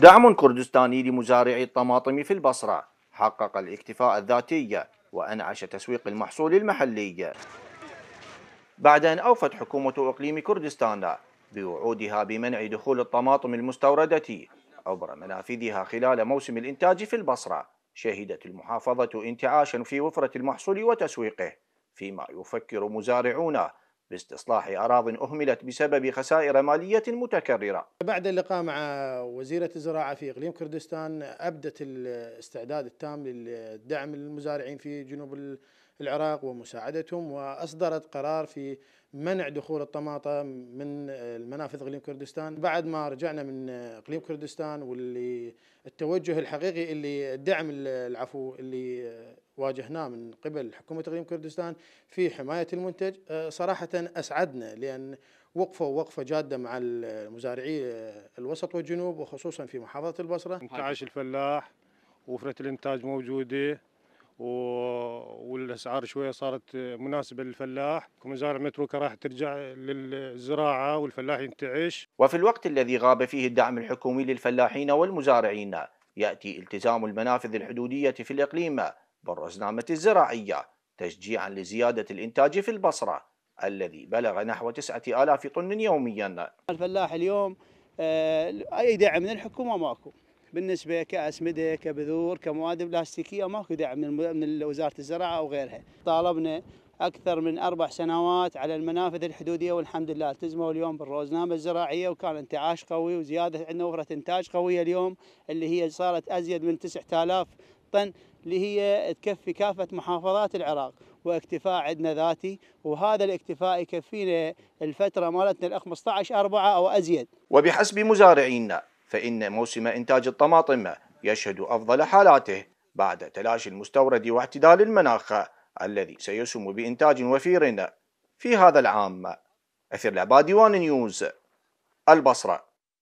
دعم كردستاني لمزارعي الطماطم في البصرة حقق الاكتفاء الذاتي وأنعش تسويق المحصول المحلي بعد أن أوفت حكومة إقليم كردستان بوعودها بمنع دخول الطماطم المستوردة عبر منافذها خلال موسم الإنتاج في البصرة شهدت المحافظة انتعاشا في وفرة المحصول وتسويقه فيما يفكر مزارعون لاستصلاح أراض أهملت بسبب خسائر مالية متكررة بعد اللقاء مع وزيرة الزراعة في إقليم كردستان أبدت الاستعداد التام للدعم للمزارعين في جنوب العراق ومساعدتهم واصدرت قرار في منع دخول الطماطم من المنافذ اقليم كردستان بعد ما رجعنا من اقليم كردستان واللي التوجه الحقيقي اللي الدعم العفو اللي واجهناه من قبل حكومه اقليم كردستان في حمايه المنتج آه، صراحه اسعدنا لان وقفوا وقفه جاده مع المزارعي آه، الوسط والجنوب وخصوصا في محافظه البصره. انتعاش الفلاح وفره الانتاج موجوده والاسعار شويه صارت مناسبه للفلاح، المزارع متروكه راح ترجع للزراعه والفلاح ينتعش. وفي الوقت الذي غاب فيه الدعم الحكومي للفلاحين والمزارعين، ياتي التزام المنافذ الحدوديه في الاقليم بالرزنامه الزراعيه تشجيعا لزياده الانتاج في البصره الذي بلغ نحو 9000 طن يوميا. الفلاح اليوم آه، اي دعم من الحكومه ماكو. بالنسبه كاسمده كبذور كمواد بلاستيكيه ماكو دعم من من وزاره الزراعه او غيرها طالبنا اكثر من اربع سنوات على المنافذ الحدوديه والحمد لله التزموا اليوم بالروزنامه الزراعيه وكان انتعاش قوي وزياده عندنا وفره انتاج قويه اليوم اللي هي صارت ازيد من 9000 طن اللي هي تكفي كافه محافظات العراق واكتفاء عندنا ذاتي وهذا الاكتفاء يكفينا الفتره مالتنا ال 15 4 او ازيد وبحسب مزارعينا فإن موسم إنتاج الطماطم يشهد أفضل حالاته بعد تلاشي المستورد واعتدال المناخ الذي سيسهم بإنتاج وفير في هذا العام أثير العبادي وان نيوز البصره